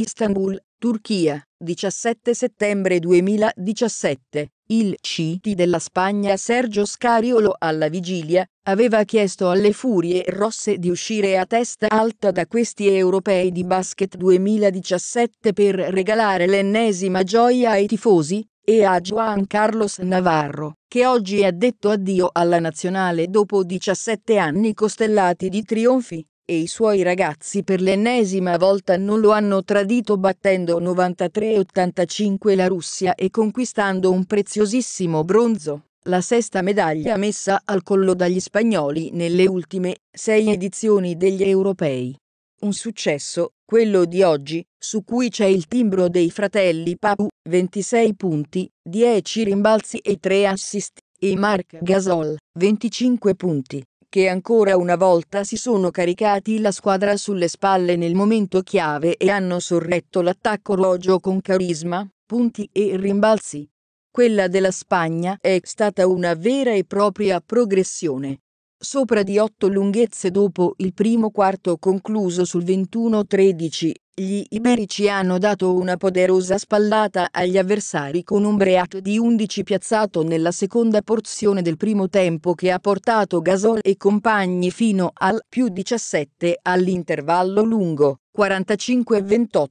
Istanbul, Turchia, 17 settembre 2017. Il Citi della Spagna Sergio Scariolo alla vigilia aveva chiesto alle Furie Rosse di uscire a testa alta da questi europei di basket 2017 per regalare l'ennesima gioia ai tifosi e a Juan Carlos Navarro, che oggi ha detto addio alla nazionale dopo 17 anni costellati di trionfi e i suoi ragazzi per l'ennesima volta non lo hanno tradito battendo 93-85 la Russia e conquistando un preziosissimo bronzo, la sesta medaglia messa al collo dagli spagnoli nelle ultime sei edizioni degli europei. Un successo, quello di oggi, su cui c'è il timbro dei fratelli Papu, 26 punti, 10 rimbalzi e 3 assist, e Marc Gasol, 25 punti che ancora una volta si sono caricati la squadra sulle spalle nel momento chiave e hanno sorretto l'attacco rogio con carisma, punti e rimbalzi. Quella della Spagna è stata una vera e propria progressione sopra di otto lunghezze dopo il primo quarto concluso sul 21-13, gli iberici hanno dato una poderosa spallata agli avversari con un break di 11 piazzato nella seconda porzione del primo tempo che ha portato Gasol e compagni fino al più 17 all'intervallo lungo, 45-28.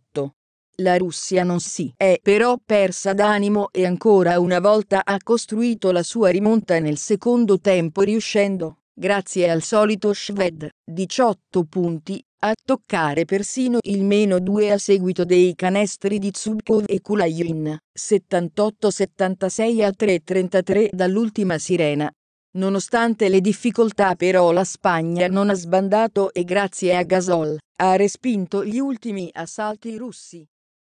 La Russia non si è però persa d'animo e ancora una volta ha costruito la sua rimonta nel secondo tempo riuscendo grazie al solito Shved, 18 punti, a toccare persino il meno 2 a seguito dei canestri di Zubkov e Kulayin, 78-76 a 3-33 dall'ultima sirena. Nonostante le difficoltà però la Spagna non ha sbandato e grazie a Gasol, ha respinto gli ultimi assalti russi.